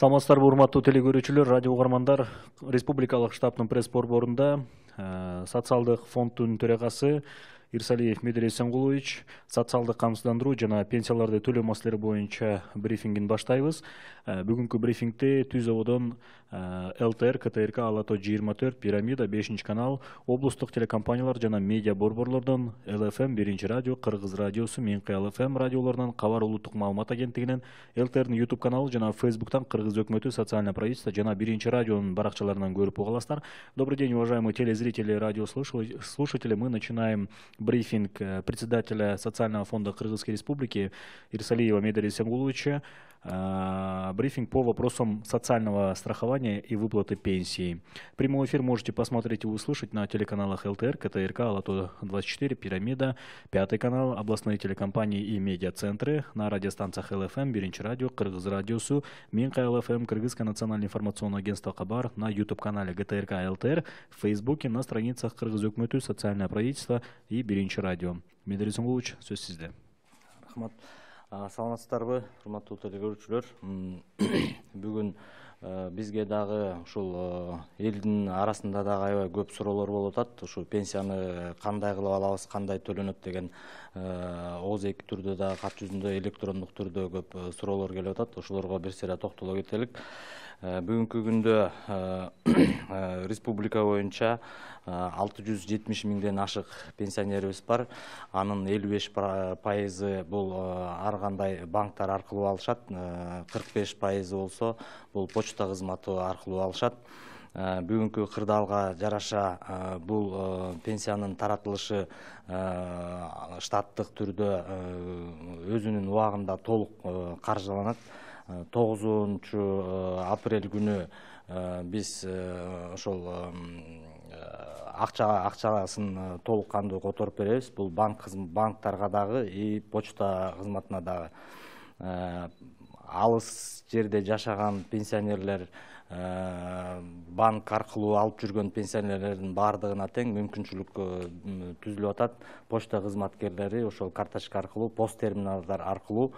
саламатсыздарбы урматтуу телекөрүүчүлөр радио угармандар республикалык штабтын пресс борборунда э, социалдык фонддун төрагасы Ирсалиев Меделей Сенгулович, социалды қамсыздандыру жана пенсияларды төлөө маселелери бойынша брифингін баштайбыз. Э, бүгінгі брифингте Түзоводон э, ЛТР, КТРК, Алато 24, Пирамида, 5 канал, облыстық телекомпаниялар жана медиа борборлордон ЛФМ, Биринчи радио, Кыргыз радиосу, Менқи ЛФМ радиоларынан, Кабар улуттук маалымат агенттигинен, ЛТРдин YouTube каналы жана Facebook'тан Кыргыз өкмөтү социальное правительство жана Биринчи радионун баракчаларынан көрүп угаласыздар. Добрый день, уважаемые телезрители и радиослушатели. Мы начинаем брифинг э, председателя Социального фонда Кыргызской республики Ирсалиева Медари Сямгуловича Э, брифинг по вопросам социального страхования и выплаты пенсии. Прямой эфир можете посмотреть и услышать на телеканалах ЛТР, КТРК, Лото-24, Пирамида, Пятый канал, областные телекомпании и медиацентры, на радиостанциях ЛФМ, Беринч Радио, Кыргыз Радиосу, Минка ЛФМ, Кыргызское национальное информационное агентство Хабар, на YouTube-канале ГТРК ЛТР, в Фейсбуке, на страницах Кыргыз Юкмөтү, Социальное правительство и Беринч Радио. Медрисунгулович, все сізде. Рахмат. саламатсыздарбы урматтуу телекөрүүчүлөр бүгүн бизге дагы ушул элдин арасында дагы аябай көп суроолор болуп атат ушул пенсияны кандай кылып алабыз кандай төлөнөт деген ооз эки түрдө дагы кат жүзүндө электрондук түрдө көп суроолор келип атат ошолорго бир сыйра токтоло кетелик Э, бүгүнкү күндө э, э, республика боюнча алты жүз жетимиш миңден ашык пенсионерибиз бар анын элүү беш пайызы бул ар кандай банктар аркылуу алышат кырк беш пайызы болсо бул почта кызматы аркылуу алышат бүгүнкү кырдаалга жараша бул пенсиянын таратылышы штаттык түрдө өзүнүн убагында толук каржыланат Э, тогузунчу э, апрель күнү э, биз ошол акча акчасын толук кандуу которуп беребиз бул банк банктарга дагы и почта кызматына дагы алыс жерде жашаған пенсионерлер ә, банк арқылы алып жүрген пенсионерлердің бардығына тең мүмкіншілік э, түзіліп атат почта кызматкерлери ошол карточка аркылуу пост терминалдар аркылуу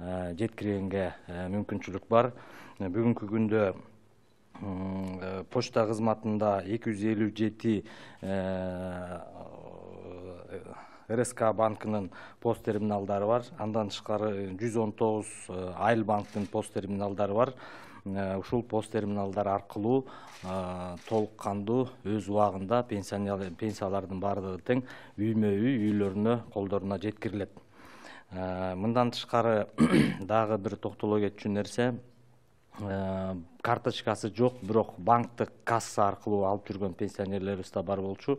ә, э, жеткиргенге мүмкүнчүлүк бар бүгүнкү күндө почта кызматында 257 жүз рск банкынын пост терминалдары бар андан шықары 119 э, э, айл тогуз пост терминалдары бар э, ушул пост терминалдар аркылуу өз уағында пенсиялардың баардыгы тең үймө үй үйлөрүнө колдоруна жеткирилет мындан тышкары дағы бір токтоло кетчү нерсе Э, карточкасы жок бирок банктык касса аркылуу алып жүргөн пенсионерлерибиз да бар болчу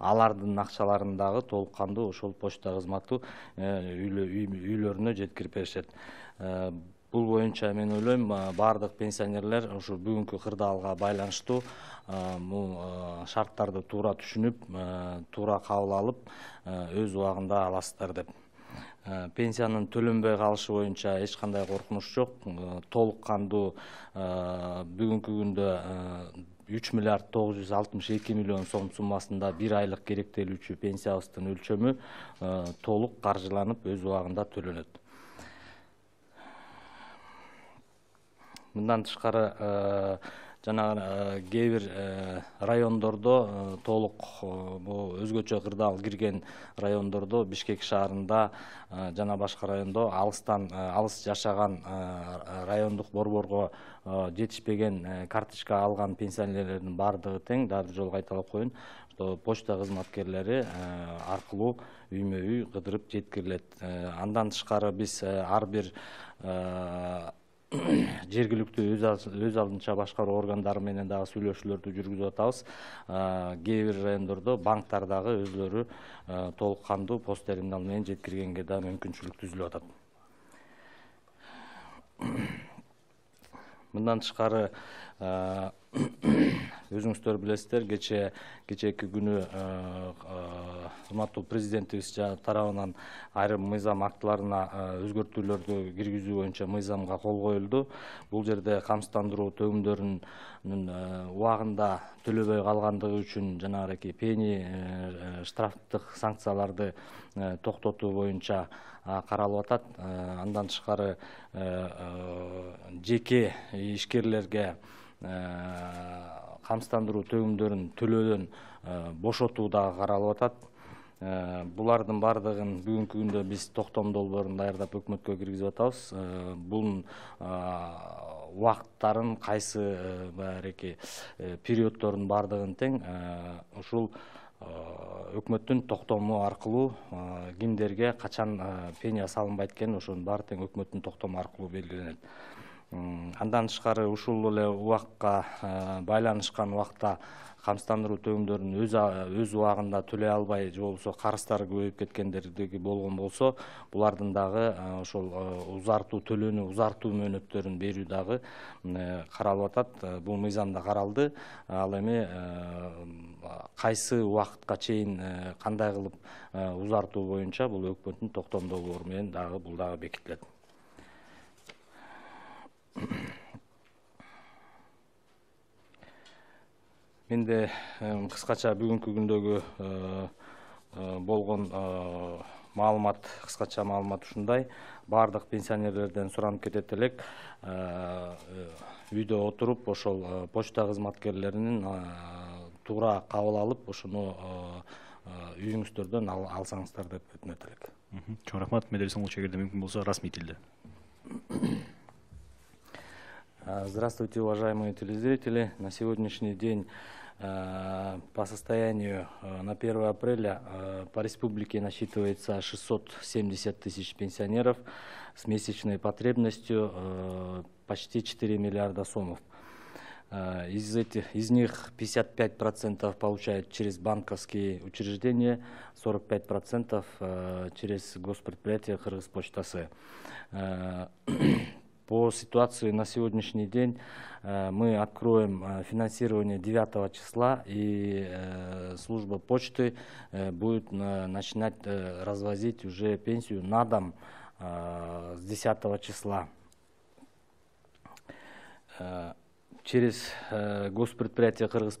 алардын акчаларын дагы толук кандуу ошол почта кызматы э, үйлөрүнө жеткирип беришет э, бул боюнча мен ойлойм баардык пенсионерлер ушул бүгүнкү кырдаалга байланыштуу бул шарттарды туура түшүнүп туура кабыл алып өз убагында аласыздар деп Э, пенсиянын төлөнбөй калышы боюнча эч кандай коркунуч жок э, толук кандуу э, бүгүнкү күндө үч миллиард тогуз жүз алтымыш эки миллион сом суммасында бир айлык керектелүүчү пенсиябыздын өлчөмү толук каржыланып өз убагында төлөнөт мындан тышкары жанагы э, кээ бир э, райондордо э, толук бул өзгөчө кырдаал кирген райондордо бишкек шаарында жана башка райондо алыстан алыс жашаган райондук борборго жетишпеген карточка алган пенсионерлердин баардыгы тең дагы бир жолу кайталап коеюн что почта кызматкерлери аркылуу үймө үй кыдырып жеткирилет андан тышкары биз ар бир жергиликтүү өз алдынча башкаруу органдары менен дагы сүйлөшүүлөрдү жүргүзүп атабыз кээ бир райондордо банктар дагы өзүлөрү толук кандуу пост терминал менен жеткиргенге да мүмкүнчүлүк түзүлүп атат мындан тышкары өзүңүздөр билесиздер кече күні күнү урматтуу президентибиз тарабынан айрым мыйзам актыларына өзгөртүүлөрдү киргизүү боюнча мыйзамга кол коюлду бул жерде камсыздандыруу төңімдерінің уағында төлөбөй калгандыгы үчүн жанагыраки пени э, э, штрафтык санкцияларды э, токтотуу боюнча қаралып атат э, андан тышкары э, э, жеке ишкерлерге камсыздандыруу төгүмдөрүн төлөөдөн бошотуу дагы каралып атат булардын баардыгын бүгүнкү күндө биз токтом долбоорун даярдап өкмөткө киргизип атабыз бунун убакыттарын кайсы баягыки периодтарын баардыгын тең ушул өкмөттүн токтому аркылуу кимдерге качан пения салынбайт экенин ошонун баары тең өкмөттүн токтому аркылуу белгиленет андан тышкары ушул эле убакка э, байланышкан убакта камсыздандыруу төлөмдөрүн өз убагында төлөй албай же болбосо карыздары көбөйүп кеткендердиги болгон болсо булардын дагы э, ошол э, узартуу төлөөнү узартуу мөөнөттөрүн берүү дагы каралып атат бул мыйзамда каралды ал эми кайсы убакытка чейин кандай кылып узартуу боюнча бул өкмөттүн токтом менен дагы бул дагы бекитилет менде э, кыскача бүгүнкү күндөгү э, э, болгон маалымат кыскача маалымат ушундай баардык пенсионерлерден суранып кетет элек үйдө отуруп ошол почта кызматкерлеринин туура кабыл алып ошону үйүңүздөрдөн алсаңыздар деп өтүнөт элек чоң рахмат медер нлич эгерде мүмкүн болсо расмий тилде А, здравствуйте, уважаемые телезрители. На сегодняшний день а, по состоянию а, на 1 апреля по республике насчитывается 670 тысяч пенсионеров с месячной потребностью почти 4 миллиарда сомов. Из, этих, из них 55% получают через банковские учреждения, 45% через госпредприятие Кыргызпочтасы. По ситуации на сегодняшний день э, мы откроем э, финансирование 9 числа, и э, служба почты будет начинать развозить уже пенсию на дом с 10 числа. Через госпредприятие Кыргыз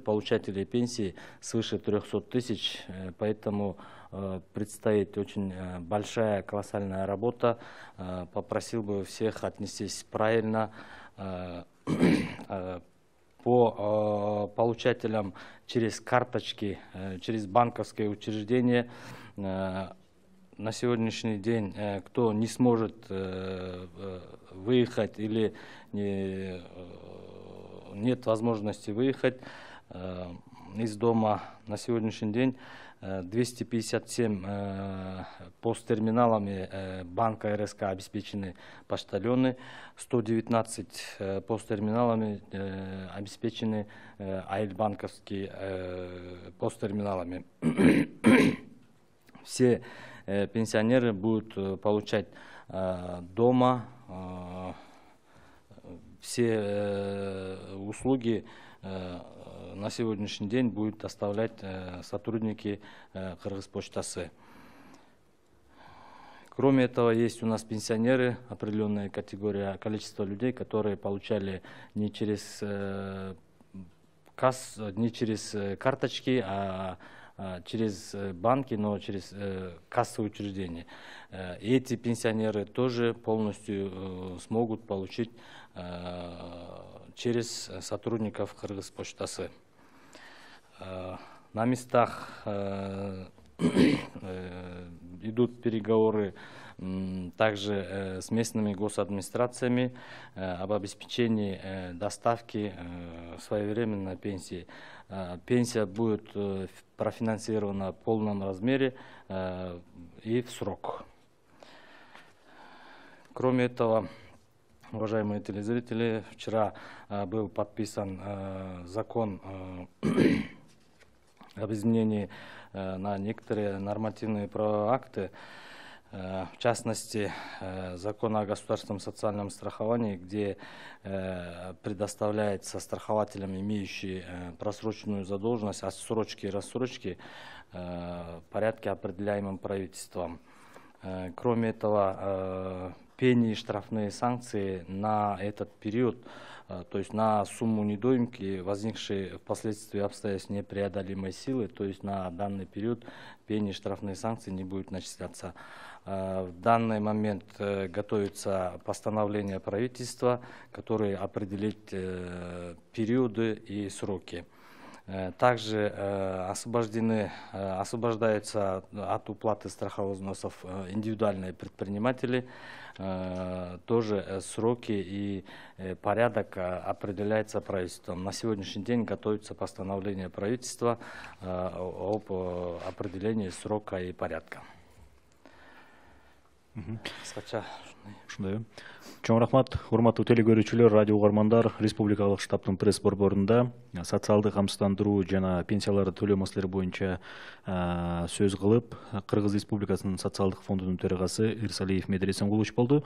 получателей пенсии свыше 300 тысяч, поэтому Э, предстоит очень э, большая, колоссальная работа. Э, попросил бы всех отнестись правильно по получателям через карточки, через банковские учреждения. На сегодняшний день, кто не сможет выехать или не, нет возможности выехать из дома на сегодняшний день, 257 э, посттерминалами э, банка РСК обеспечены почтальоны, 119 э, посттерминалами обеспечены Айльбанковские посттерминалами. Все пенсионеры будут получать дома все услуги, Э, на сегодняшний день будет оставлять э, сотрудники э, Кыргыз Кроме этого, есть у нас пенсионеры, определенная категория, количество людей, которые получали не через касс, не через карточки, а, а через банки, но через кассовые учреждения. Эти пенсионеры тоже полностью смогут получить через э, сотрудников Кыргыз почтасы. Э, на местах э, идут переговоры также с местными госадминистрациями об обеспечении доставки своевременной пенсии. Пенсия будет профинансирована в полном размере и в срок. Кроме этого, Уважаемые телезрители, вчера э, был подписан э, закон э, об изменении на некоторые нормативные правовые акты, в частности, э, закон о государственном социальном страховании, где э, предоставляется страхователям, имеющие просроченную задолженность, отсрочки и рассрочки в порядке, определяемым правительством. кроме этого, пени штрафные санкции на этот период, э, то есть на сумму недоимки, возникшей впоследствии обстоятельств непреодолимой силы, то есть на данный период пени штрафные санкции не будут начисляться. Э, в данный момент э, готовится постановление правительства, которое определит периоды и сроки. Э, также э, освобождены, э, освобождаются от уплаты страховых взносов индивидуальные предприниматели. Тоже сроки и порядок определяется правительством. На сегодняшний день готовится постановление правительства об определении срока и порядка. Скача. ушундай чоң рахмат урматтуу телекөрүүчүлөр радио угармандар республикалык штабтын пресс борборунда социалдык камсыздандыруу жана пенсияларды төлөө маселелери боюнча сөз кылып кыргыз республикасынын социалдык фондунун төрагасы ирсалиев медресенгулович болду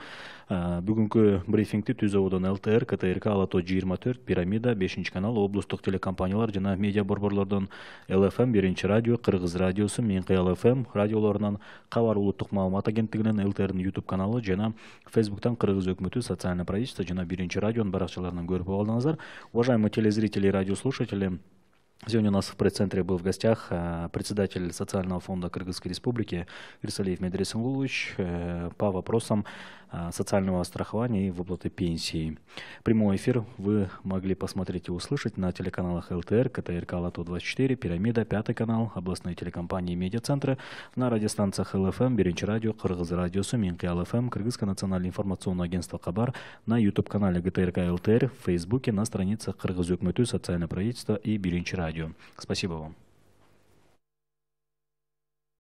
бүгүнкү брифингди түз ободон лтр ктрк ала тоо жыйырма төрт пирамида бешинчи канал облустук телекомпаниялар жана медиа борборлордон лфм биринчи радио кыргыз радиосу менки лфм радиолорунан кабар улуттук маалымат агенттигинин лтрдин ютуб каналы жана фейсбуктан кыргыз өкмөтү социальное правительство жана биринчи радионун баракчаларынан көрүп алдыңыздар уважаемые телезрители и радиослушатели Сегодня у нас в пресс-центре был в гостях э, председатель Социального фонда Кыргызской Республики Ирсалиев Медрисангулович э, по вопросам э, социального страхования и выплаты пенсии. Прямой эфир вы могли посмотреть и услышать на телеканалах ЛТР, КТРК Лату-24, Пирамида, Пятый канал, областные телекомпании и медиацентры, на радиостанциях ЛФМ, Беринч Радио, Кыргыз Радио, Суминка ЛФМ, Кыргызское национальное информационное агентство Хабар, на YouTube-канале ГТРК ЛТР, в Фейсбуке, на страницах Кыргыз Юкмыту, Социальное правительство и Беринч Радио радио. Спасибо вам.